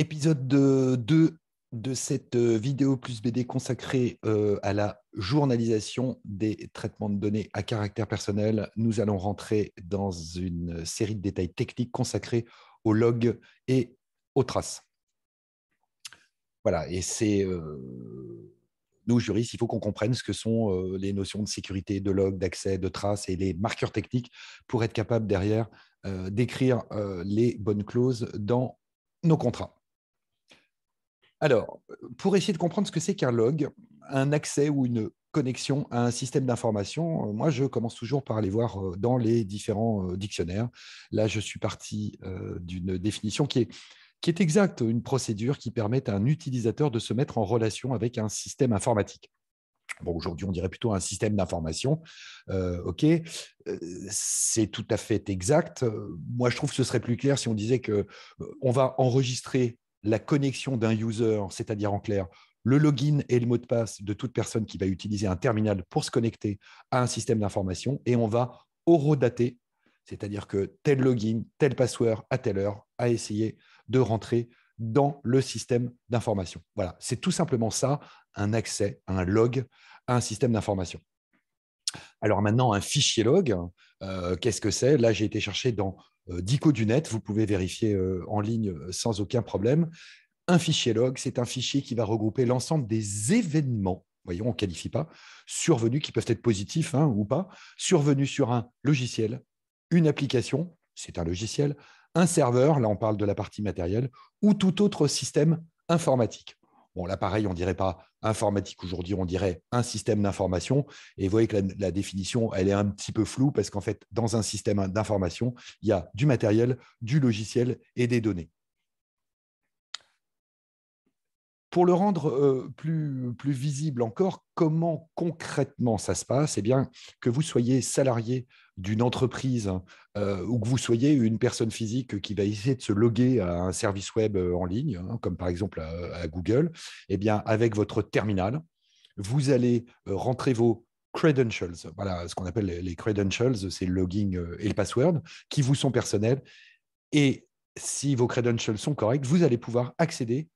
Épisode 2 de cette euh, vidéo plus BD consacrée euh, à la journalisation des traitements de données à caractère personnel. Nous allons rentrer dans une série de détails techniques consacrés aux logs et aux traces. Voilà, et c'est euh, nous, juristes, il faut qu'on comprenne ce que sont les notions de sécurité, de log, d'accès, de traces et les marqueurs techniques pour être capable derrière d'écrire les bonnes clauses dans nos contrats. Alors, pour essayer de comprendre ce que c'est qu'un log, un accès ou une connexion à un système d'information, euh, moi, je commence toujours par aller voir euh, dans les différents euh, dictionnaires. Là, je suis parti d'une définition qui est, qui est exacte, une procédure qui permet à un utilisateur de se mettre en relation avec un système informatique. Bon, aujourd'hui, on dirait plutôt un système d'information. OK, c'est tout à fait exact. Moi, je trouve que ce serait plus clair si on disait que on va enregistrer la connexion d'un user, c'est-à-dire en clair le login et le mot de passe de toute personne qui va utiliser un terminal pour se connecter à un système d'information, et on va horodater, c'est-à-dire que tel login, tel password à telle heure a essayé de rentrer dans le système d'information. Voilà, c'est tout simplement ça, un accès, un log à un système d'information. Alors maintenant, un fichier log, euh, qu'est-ce que c'est Là, j'ai été chercher dans euh, Dico du net, vous pouvez vérifier euh, en ligne sans aucun problème. Un fichier log, c'est un fichier qui va regrouper l'ensemble des événements voyons, on ne qualifie pas, survenus qui peuvent être positifs hein, ou pas, survenus sur un logiciel, une application, c'est un logiciel, un serveur, là on parle de la partie matérielle, ou tout autre système informatique. Bon, on ne dirait pas informatique aujourd'hui, on dirait un système d'information. Et vous voyez que la, définition, elle est un petit peu floue parce qu'en fait, dans un système d'information, il y a du matériel, du logiciel et des données. Pour le rendre euh, plus, plus visible encore, comment concrètement ça se passe Eh bien, que vous soyez salarié d'une entreprise euh, ou que vous soyez une personne physique qui va essayer de se loguer à un service web euh, en ligne, hein, comme par exemple euh, à, Google, eh bien, avec votre terminal, vous allez rentrer vos credentials, voilà ce qu'on appelle les credentials, c'est le login et le password, qui vous sont personnels. Et si vos credentials sont corrects, vous allez pouvoir accéder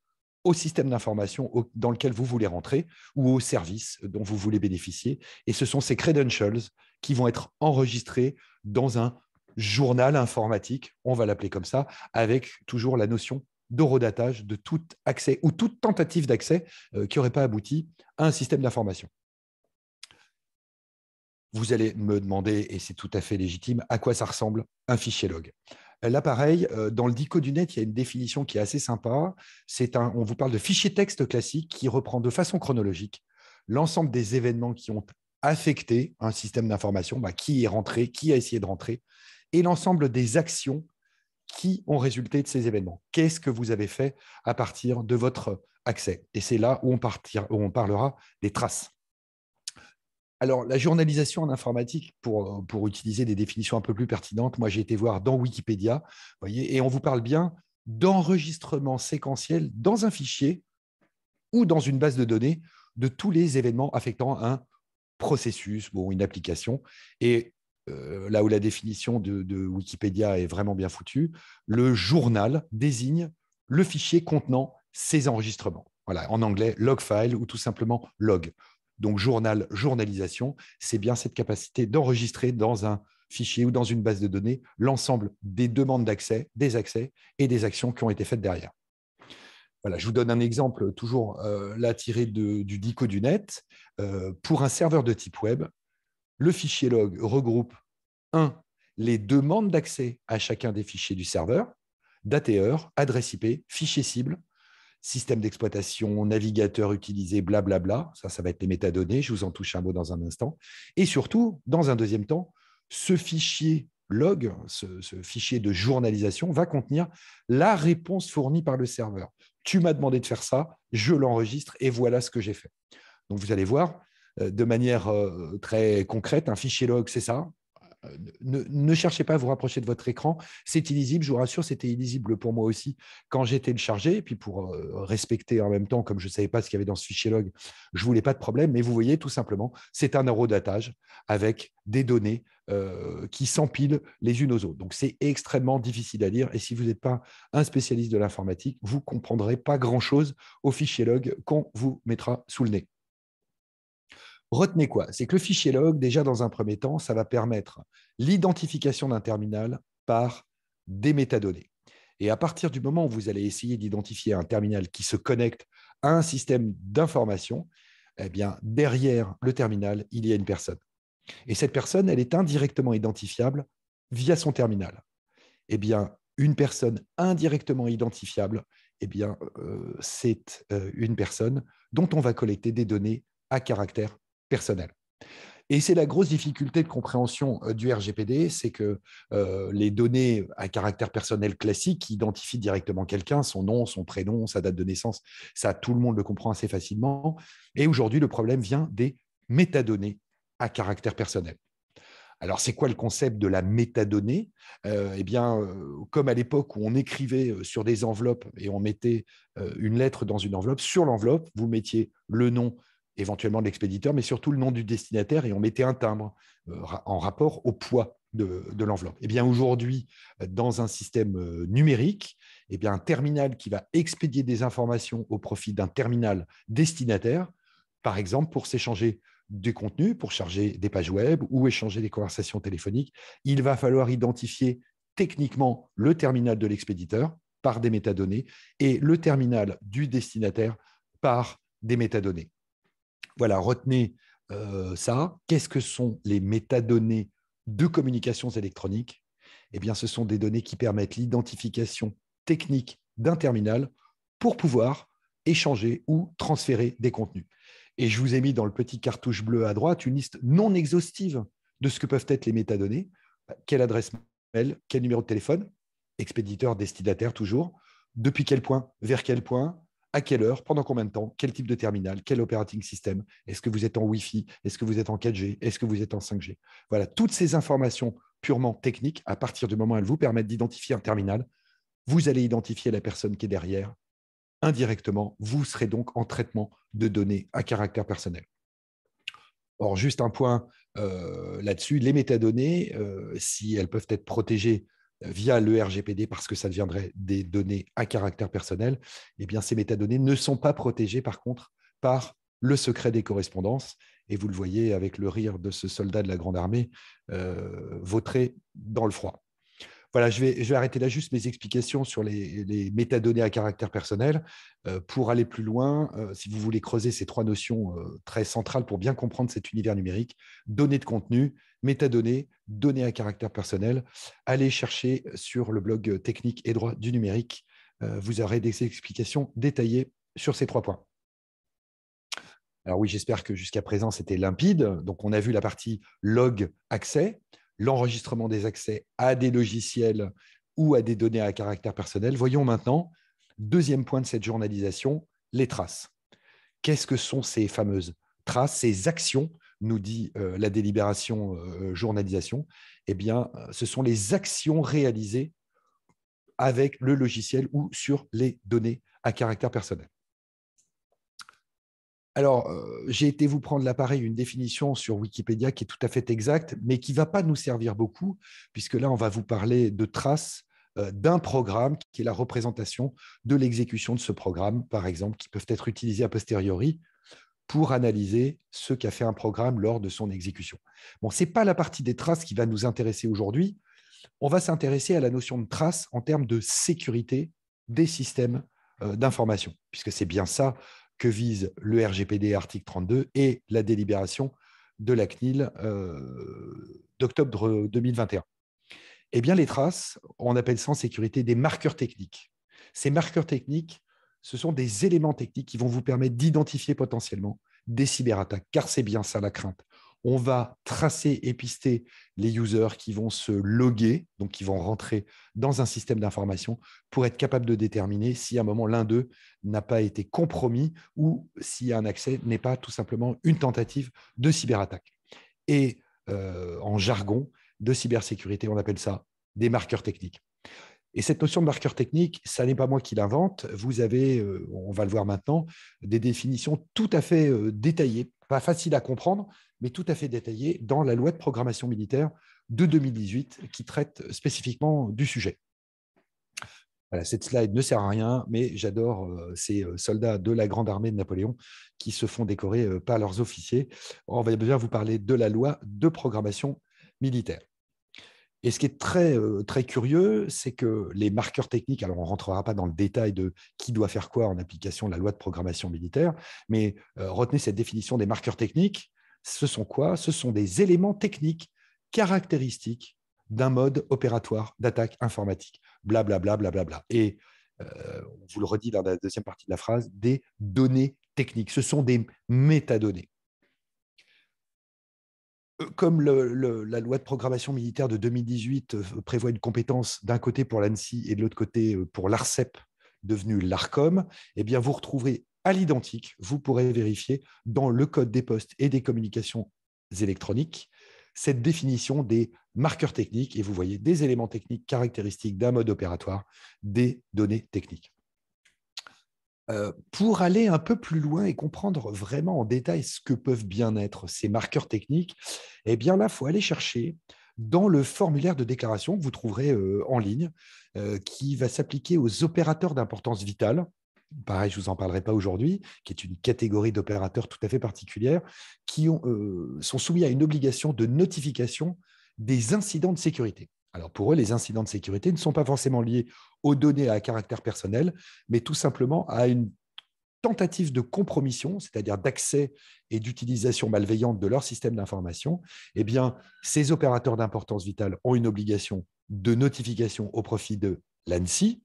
au système d'information dans lequel vous voulez rentrer ou au service dont vous voulez bénéficier. Et ce sont ces credentials qui vont être enregistrés dans un journal informatique, on va l'appeler comme ça, avec toujours la notion d'horodatage de tout accès ou toute tentative d'accès euh, qui n'aurait pas abouti à un système d'information. Vous allez me demander, et c'est tout à fait légitime, à quoi ça ressemble un fichier log. Là, pareil, euh, dans le dico du net, il y a une définition qui est assez sympa. C'est un, on vous parle de fichier texte classique qui reprend de façon chronologique l'ensemble des événements qui ont affecter un système d'information, bah, qui est rentré, qui a essayé de rentrer, et l'ensemble des actions qui ont résulté de ces événements. Qu'est-ce que vous avez fait à partir de votre accès Et c'est là où on, on parlera des traces. Alors, la journalisation en informatique, pour, pour utiliser des définitions un peu plus pertinentes, moi j'ai été voir dans Wikipédia, et on vous parle bien d'enregistrement séquentiel dans un fichier ou dans une base de données de tous les événements affectant un processus, ou une application. Et euh, là où la définition de, Wikipédia est vraiment bien foutue, le journal désigne le fichier contenant ces enregistrements. Voilà, en anglais, log file ou tout simplement log. Donc journal, journalisation, c'est bien cette capacité d'enregistrer dans un fichier ou dans une base de données l'ensemble des demandes d'accès, des accès et des actions qui ont été faites derrière. Voilà, je vous donne un exemple, toujours euh, tiré du DICO du net. Euh, pour un serveur de type web, le fichier log regroupe un, les demandes d'accès à chacun des fichiers du serveur, date et heure, adresse IP, fichier cible, système d'exploitation, navigateur utilisé, blablabla. Ça, ça va être les métadonnées. Je vous en touche un mot dans un instant. Et surtout, dans un deuxième temps, ce fichier log, ce fichier de journalisation, va contenir la réponse fournie par le serveur tu m'as demandé de faire ça, je l'enregistre et voilà ce que j'ai fait. Donc vous allez voir, euh, de manière euh, très concrète, un fichier log, c'est ça ne, cherchez pas à vous rapprocher de votre écran. C'est illisible, je vous rassure, c'était illisible pour moi aussi quand j'étais le chargé. Et puis pour euh, respecter en même temps, comme je ne savais pas ce qu'il y avait dans ce fichier log, je voulais pas de problème. Mais vous voyez, tout simplement, c'est un aérodatage avec des données euh, qui s'empilent les unes aux autres. Donc c'est extrêmement difficile à lire. Et si vous n'êtes pas un spécialiste de l'informatique, vous comprendrez pas grand-chose au fichier log qu'on vous mettra sous le nez. Retenez quoi C'est que le fichier log, déjà dans un premier temps, ça va permettre l'identification d'un terminal par des métadonnées. Et à partir du moment où vous allez essayer d'identifier un terminal qui se connecte à un système d'information, eh bien, derrière le terminal, il y a une personne. Et cette personne, elle est indirectement identifiable via son terminal. Eh bien, une personne indirectement identifiable, eh bien, euh, c'est euh, une personne dont on va collecter des données à caractère personnel. Et c'est la grosse difficulté de compréhension euh, du RGPD, c'est que euh, les données à caractère personnel classique qui identifient directement quelqu'un, son nom, son prénom, sa date de naissance, ça, tout le monde le comprend assez facilement. Et aujourd'hui, le problème vient des métadonnées à caractère personnel. Alors, c'est quoi le concept de la métadonnée euh, Eh bien, comme à l'époque où on écrivait sur des enveloppes et on mettait une lettre dans une enveloppe, sur l'enveloppe, vous mettiez le nom éventuellement de l'expéditeur, mais surtout le nom du destinataire, et on mettait un timbre euh, en rapport au poids de, l'enveloppe. Eh bien aujourd'hui, euh, dans un système euh, numérique, eh bien un terminal qui va expédier des informations au profit d'un terminal destinataire, par exemple pour s'échanger du contenu, pour charger des pages web ou échanger des conversations téléphoniques, il va falloir identifier techniquement le terminal de l'expéditeur par des métadonnées et le terminal du destinataire par des métadonnées. Voilà, retenez euh, ça. Qu'est-ce que sont les métadonnées de communications électroniques Eh bien, ce sont des données qui permettent l'identification technique d'un terminal pour pouvoir échanger ou transférer des contenus. Et je vous ai mis dans le petit cartouche bleu à droite une liste non exhaustive de ce que peuvent être les métadonnées. Bah, quelle adresse mail, quel numéro de téléphone, expéditeur, destinataire toujours, depuis quel point, vers quel point, à quelle heure, pendant combien de temps, quel type de terminal, quel operating system, est-ce que vous êtes en Wi-Fi, est-ce que vous êtes en 4G, est-ce que vous êtes en 5G. Voilà, toutes ces informations purement techniques, à partir du moment où elles vous permettent d'identifier un terminal, vous allez identifier la personne qui est derrière. Indirectement, vous serez donc en traitement de données à caractère personnel. Or, juste un point euh, là-dessus, les métadonnées, euh, si elles peuvent être protégées via le RGPD parce que ça deviendrait des données à caractère personnel, eh bien, ces métadonnées ne sont pas protégées par contre par le secret des correspondances. Et vous le voyez avec le rire de ce soldat de la Grande Armée, euh, dans le froid. Voilà, je vais, arrêter là juste mes explications sur les, métadonnées à caractère personnel. Euh, pour aller plus loin, euh, si vous voulez creuser ces trois notions euh, très centrales pour bien comprendre cet univers numérique, données de contenu, métadonnées, données à caractère personnel, allez chercher sur le blog technique et droit du numérique. vous aurez des explications détaillées sur ces trois points. Alors oui, j'espère que jusqu'à présent, c'était limpide. Donc, on a vu la partie log accès l'enregistrement des accès à des logiciels ou à des données à caractère personnel. Voyons maintenant, deuxième point de cette journalisation, les traces. Qu'est-ce que sont ces fameuses traces, ces actions, nous dit euh, la délibération euh, euh, journalisation Eh bien, ce sont les actions réalisées avec le logiciel ou sur les données à caractère personnel. Alors, euh, j'ai été vous prendre l'appareil une définition sur Wikipédia qui est tout à fait exacte, mais qui ne va pas nous servir beaucoup, puisque là, on va vous parler de traces euh, d'un programme qui est la représentation de l'exécution de ce programme, par exemple, qui peuvent être utilisées a posteriori pour analyser ce qu'a fait un programme lors de son exécution. Bon, ce n'est pas la partie des traces qui va nous intéresser aujourd'hui. On va s'intéresser à la notion de trace en termes de sécurité des systèmes euh, d'information, puisque c'est bien ça que vise le RGPD article 32 et la délibération de la CNIL euh, d'octobre 2021. Eh bien, les traces, on appelle ça en sécurité des marqueurs techniques. Ces marqueurs techniques, ce sont des éléments techniques qui vont vous permettre d'identifier potentiellement des cyberattaques, car c'est bien ça la crainte on va tracer et pister les users qui vont se loguer, donc qui vont rentrer dans un système d'information pour être capable de déterminer si à un moment l'un d'eux n'a pas été compromis ou si un accès n'est pas tout simplement une tentative de cyberattaque. Et euh, en jargon de cybersécurité, on appelle ça des marqueurs techniques. Et cette notion de marqueur technique, ça n'est pas moi qui l'invente. Vous avez, euh, on va le voir maintenant, des définitions tout à fait euh, détaillées facile à comprendre, mais tout à fait détaillé dans la loi de programmation militaire de 2018 qui traite spécifiquement du sujet. cette slide ne sert à rien, mais j'adore euh, ces euh, soldats de la Grande Armée de Napoléon qui se font décorer euh, par leurs officiers. On va bien vous parler de la loi de programmation militaire. Et ce qui est très, très curieux, c'est que les marqueurs techniques, alors on ne rentrera pas dans le détail de qui doit faire quoi en application de la loi de programmation militaire, mais retenez cette définition des marqueurs techniques. Ce sont quoi Ce sont des éléments techniques caractéristiques d'un mode opératoire d'attaque informatique. Blablabla. Bla, Et on vous le redit dans la deuxième partie de la phrase, des données techniques. Ce sont des métadonnées. Euh, comme la loi de programmation militaire de 2018 euh, prévoit une compétence d'un côté pour l'ANSI et de l'autre côté euh, pour l'ARCEP, devenu l'ARCOM, eh bien vous retrouverez à l'identique, vous pourrez vérifier dans le code des postes et des communications électroniques cette définition des marqueurs techniques et vous voyez des éléments techniques caractéristiques d'un mode opératoire, des données techniques pour aller un peu plus loin et comprendre vraiment en détail ce que peuvent bien être ces marqueurs techniques, eh bien là, il faut aller chercher dans le formulaire de déclaration que vous trouverez en ligne, qui va s'appliquer aux opérateurs d'importance vitale. Pareil, je ne vous en parlerai pas aujourd'hui, qui est une catégorie d'opérateurs tout à fait particulière, qui sont soumis à une obligation de notification des incidents de sécurité. Alors pour eux, les incidents de sécurité ne sont pas forcément liés aux données à caractère personnel, mais tout simplement à une tentative de compromission, c'est-à-dire d'accès et d'utilisation malveillante de leur système d'information, eh bien, ces opérateurs d'importance vitale ont une obligation de notification au profit de l'ANSI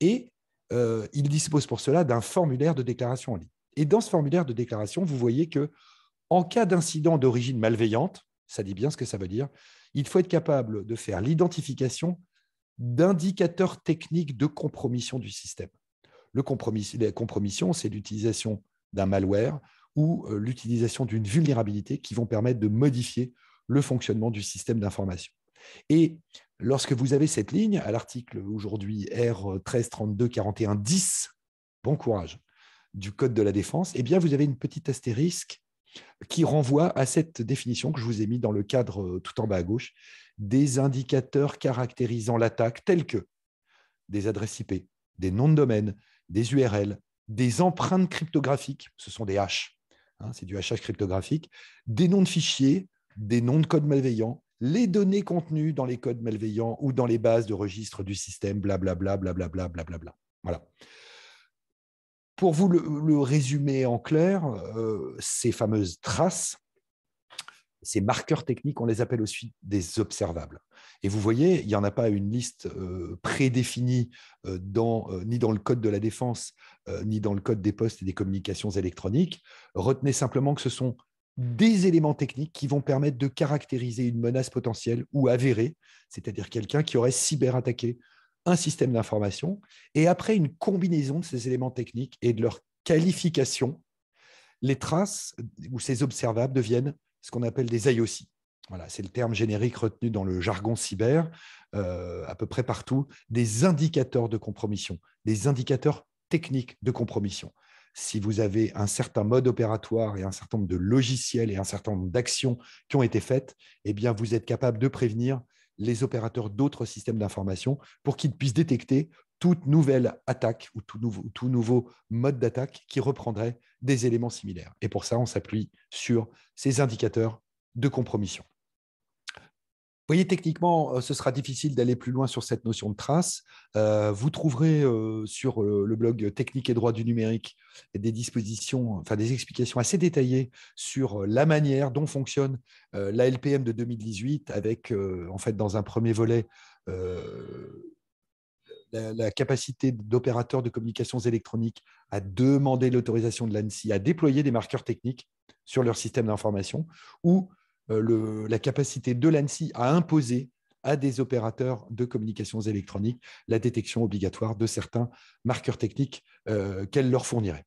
et euh, ils disposent pour cela d'un formulaire de déclaration en ligne. Et dans ce formulaire de déclaration, vous voyez que en cas d'incident d'origine malveillante, ça dit bien ce que ça veut dire. Il faut être capable de faire l'identification d'indicateurs techniques de compromission du système. Le compromis, la compromission, c'est l'utilisation d'un malware ou euh, l'utilisation d'une vulnérabilité qui vont permettre de modifier le fonctionnement du système d'information. Et lorsque vous avez cette ligne, à l'article aujourd'hui r 13 41 10 bon courage, du Code de la défense, eh bien vous avez une petite astérisque qui renvoie à cette définition que je vous ai mise dans le cadre euh, tout en bas à gauche, des indicateurs caractérisant l'attaque tels que des adresses IP, des noms de domaine, des URL, des empreintes cryptographiques, ce sont des H, hein, c'est du HH cryptographique, des noms de fichiers, des noms de codes malveillants, les données contenues dans les codes malveillants ou dans les bases de registres du système, blablabla, blablabla, blablabla. Voilà. Pour vous le, résumer en clair, euh, ces fameuses traces, ces marqueurs techniques, on les appelle aussi des observables. Et vous voyez, il n'y en a pas une liste euh, prédéfinie euh, ni dans le Code de la défense, ni dans le Code des postes et des communications électroniques. Retenez simplement que ce sont des éléments techniques qui vont permettre de caractériser une menace potentielle ou avérée, c'est-à-dire quelqu'un qui aurait cyberattaqué un système d'information, et après une combinaison de ces éléments techniques et de leur qualification, les traces ou ces observables deviennent ce qu'on appelle des IOC. Voilà, c'est le terme générique retenu dans le jargon cyber, euh, à peu près partout, des indicateurs de compromission, des indicateurs techniques de compromission. Si vous avez un certain mode opératoire et un certain nombre de logiciels et un certain nombre d'actions qui ont été faites, eh bien vous êtes capable de prévenir les opérateurs d'autres systèmes d'information pour qu'ils puissent détecter toute nouvelle attaque ou tout nouveau, mode d'attaque qui reprendrait des éléments similaires. Et pour ça, on s'appuie sur ces indicateurs de compromission. Vous voyez, techniquement, euh, ce sera difficile d'aller plus loin sur cette notion de trace. Euh, vous trouverez euh, sur le blog Technique et droit du numérique des dispositions, enfin des explications assez détaillées sur la manière dont fonctionne la LPM de 2018, avec en fait dans un premier volet la, la, capacité d'opérateurs de communications électroniques à demander l'autorisation de l'ANSI à déployer des marqueurs techniques sur leur système d'information, ou euh, la capacité de l'ANSI à imposer à des opérateurs de communications électroniques la détection obligatoire de certains marqueurs techniques euh, qu'elle leur fournirait.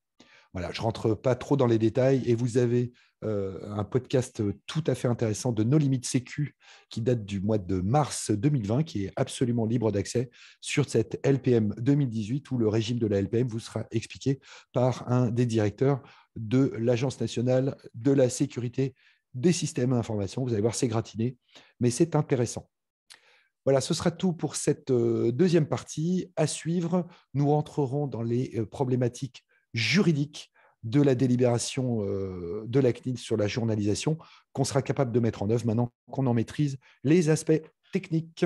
Voilà, je ne rentre pas trop dans les détails et vous avez euh, un podcast tout à fait intéressant de Nos Limites Sécu qui date du mois de mars 2020, qui est absolument libre d'accès sur cette LPM 2018 où le régime de la LPM vous sera expliqué par un des directeurs de l'Agence nationale de la sécurité des systèmes d'information. Vous allez voir, c'est gratiné, mais c'est intéressant. Voilà, ce sera tout pour cette euh, deuxième partie. À suivre, nous rentrerons dans les euh, problématiques juridiques de la délibération euh, de la CNIL sur la journalisation qu'on sera capable de mettre en œuvre maintenant qu'on en maîtrise les aspects techniques.